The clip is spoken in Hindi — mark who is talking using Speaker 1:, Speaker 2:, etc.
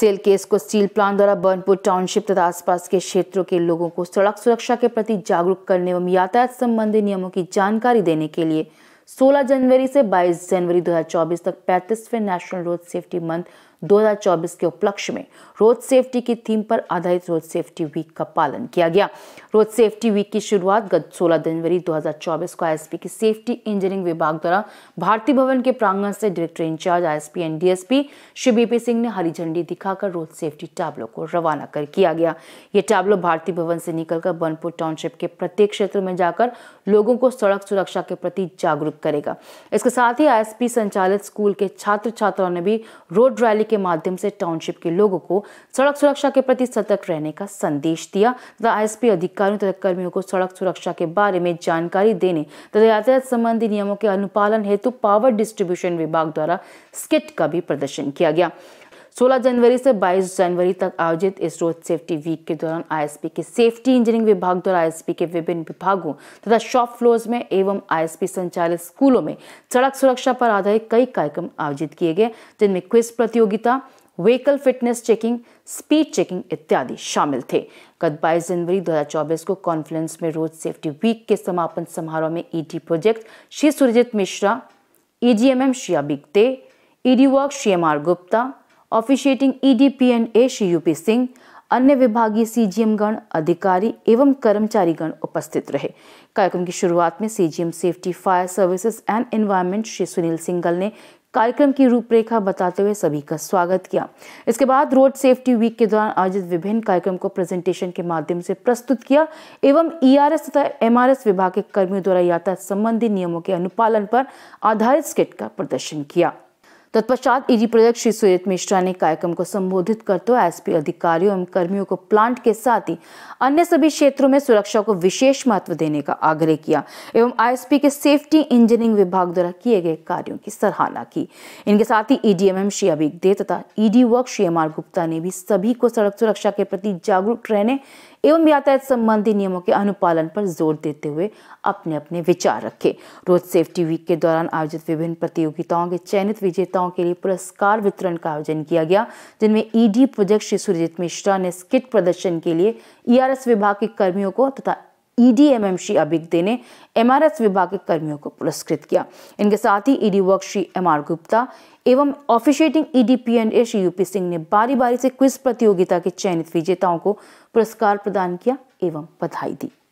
Speaker 1: सेल केस को स्टील प्लांट द्वारा बर्नपुर टाउनशिप तथा आसपास के क्षेत्रों के लोगों को सड़क सुरक्षा के प्रति जागरूक करने एवं यातायात संबंधी नियमों की जानकारी देने के लिए 16 जनवरी से 22 जनवरी 2024 तक पैंतीसवें नेशनल रोड सेफ्टी मंथ 2024 के उपलक्ष्य में रोड सेफ्टी की थीम पर आधारित रोड सेफ्टी वीक का पालन किया गया रोड सेफ्टी वीक की शुरुआत गत 16 जनवरी 2024 को आईएसपी की सेफ्टी इंजीनियरिंग विभाग द्वारा भारतीय भवन के प्रांगण से director incharge ISP and DSP Shri BP Singh ने हरी झंडी दिखाकर रोड सेफ्टी टैबलो को रवाना कर किया गया ये टैबलो भारतीय भवन से निकलकर बनपुर टाउनशिप के प्रत्येक क्षेत्र में जाकर लोगों को सड़क सुरक्षा के प्रति जागरूक हेल्प करेगा इसके साथ ही आईएसपी संचालित स्कूल के छात्र छात्राओं ने भी रोड रैली के माध्यम से टाउनशिप के लोगों को सड़क सुरक्षा के प्रति सतर्क रहने का संदेश दिया तथा आईएसपी अधिकारियों तथा कर्मियों को सड़क सुरक्षा के बारे में जानकारी देने तथा यातायात संबंधी नियमों के अनुपालन हेतु पावर डिस्ट्रीब्यूशन विभाग द्वारा स्किट का भी प्रदर्शन किया गया 16 जनवरी से 22 जनवरी तक आयोजित इस रोड सेफ्टी वीक के दौरान आईएसपी के सेफ्टी इंजीनियरिंग विभाग द्वारा आईएसपी के विभिन्न विभागों तथा शॉप फ्लोर्स में एवं आईएसपी संचालित स्कूलों में सड़क सुरक्षा पर आधारित कई कार्यक्रम आयोजित किए गए जिनमें क्विज प्रतियोगिता vehicle fitness checking speed checking इत्यादि शामिल थे गत 22 जनवरी 2024 को कॉन्फ्रेंस में रोड सेफ्टी वीक के समापन समारोह में ET e project Shri Surjit Mishra ईजीएमएम e e Shri Abhik ED work Shri M R Gupta officiating P N A Shri UP Singh अन्य विभागीय सीजीएम गण अधिकारी एवं कर्मचारी गण उपस्थित रहे कार्यक्रम की शुरुआत में CGM safety fire services and environment Shri Sunil Singhal ने कार्यक्रम की रूपरेखा बताते हुए सभी का स्वागत किया इसके बाद रोड सेफ्टी वीक के दौरान आयोजित विभिन्न कार्यक्रम को प्रेजेंटेशन के माध्यम से प्रस्तुत किया एवं ईआरएस e तथा एमआरएस विभाग के कर्मियों द्वारा यातायात संबंधी नियमों के अनुपालन पर आधारित स्किट का प्रदर्शन किया तत्पश्चात ईडी प्रोजेक्ट श्री सुरेत मिश्रा ने कार्यक्रम को संबोधित करते हुए एसपी अधिकारियों एवं कर्मियों को प्लांट के साथ ही अन्य सभी क्षेत्रों में सुरक्षा को विशेष महत्व देने का आग्रह किया एवं आईएसपी के सेफ्टी इंजीनियरिंग विभाग द्वारा किए गए कार्यों की सराहना की इनके साथ ही ईडीएमएम श्री अभिक दे तथा ED work Shri M Gupta ने भी सभी को सड़क सुरक्षा के प्रति जागरूक रहने एवं यातायात संबंधी नियमों के अनुपालन पर जोर देते हुए अपने अपने विचार रखे रोड सेफ्टी वीक के दौरान आयोजित विभिन्न प्रतियोगिताओं के चयनित विजेताओं विजेताओं के लिए पुरस्कार वितरण का आयोजन किया गया जिनमें ED e project Shri Surjit Mishra ने स्किट प्रदर्शन के लिए ईआरएस e विभाग के कर्मियों को तथा ईडीएमएम e श्री अभिज्ञ ने एमआरएस विभाग के कर्मियों को पुरस्कृत किया इनके साथ ही ED work Shri M R Gupta एवं officiating ED P and A Shri UP Singh ने बारी बारी से क्विज प्रतियोगिता के चयनित विजेताओं को पुरस्कार प्रदान किया एवं बधाई दी